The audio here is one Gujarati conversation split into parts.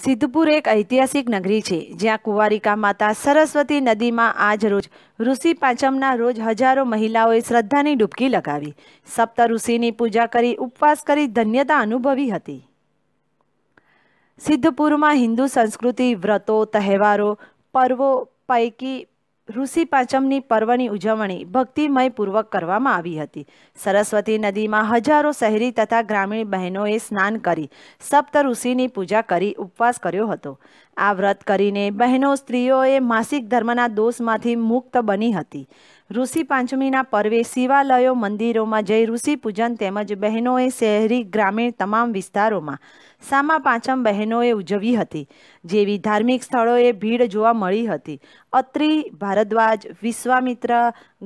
સિદ્ધપુર એક ઐતિહાસિક નગરી છે જ્યાં કુંવારિકા માતા સરસ્વતી નદીમાં આજ રોજ ઋષિ પાંચમના રોજ હજારો મહિલાઓએ શ્રદ્ધાની ડૂબકી લગાવી સપ્ત ઋષિની પૂજા કરી ઉપવાસ કરી ધન્યતા અનુભવી હતી સિદ્ધપુરમાં હિન્દુ સંસ્કૃતિ વ્રતો તહેવારો પર્વો પૈકી ઋષિ પાંચમની પર્વની ઉજવણી ભક્તિમયપૂર્વક કરવામાં આવી હતી સરસ્વતી નદીમાં હજારો શહેરી તથા ગ્રામીણ બહેનોએ સ્નાન કરી સપ્ત ઋષિની પૂજા કરી ઉપવાસ કર્યો હતો આ વ્રત કરીને બહેનો સ્ત્રીઓએ માસિક ધર્મના દોષમાંથી મુક્ત બની હતી ઋષિ પાંચમીના પર્વે શિવાલયો મંદિરોમાં જઈ ઋષિ પૂજન તેમજ બહેનોએ શહેરી ગ્રામીણ તમામ વિસ્તારોમાં સામા પાંચમ બહેનોએ ઉજવી હતી જેવી ધાર્મિક સ્થળોએ ભીડ જોવા મળી હતી અત્રિ ભારદ્વાજ વિશ્વામિત્ર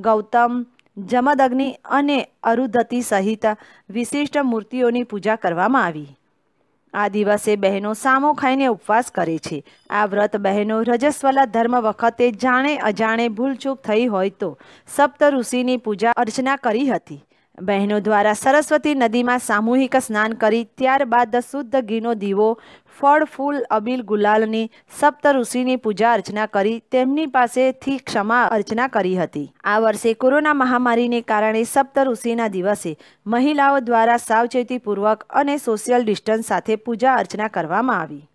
ગૌતમ જમદગ્નિ અને અરુદતી સહિત વિશિષ્ટ મૂર્તિઓની પૂજા કરવામાં આવી આ દિવસે બહેનો સામો ખાઈને ઉપવાસ કરે છે આ વ્રત બહેનો રજસ્વલા ધર્મ વખતે જાણે અજાણે ભૂલચૂક થઈ હોય તો સપ્ત ઋષિની પૂજા અર્ચના કરી હતી બહેનો દ્વારા સરસ્વતી નદીમાં સામૂહિક સ્નાન કરી ત્યારબાદ શુદ્ધ ઘીનો દીવો ફળ ફૂલ અબીલ ગુલાલની સપ્ત ઋષિની પૂજા અર્ચના કરી તેમની પાસેથી ક્ષમા અર્ચના કરી હતી આ વર્ષે કોરોના મહામારીને કારણે સપ્ત ઋષિના દિવસે મહિલાઓ દ્વારા સાવચેતીપૂર્વક અને સોશિયલ ડિસ્ટન્સ સાથે પૂજા અર્ચના કરવામાં આવી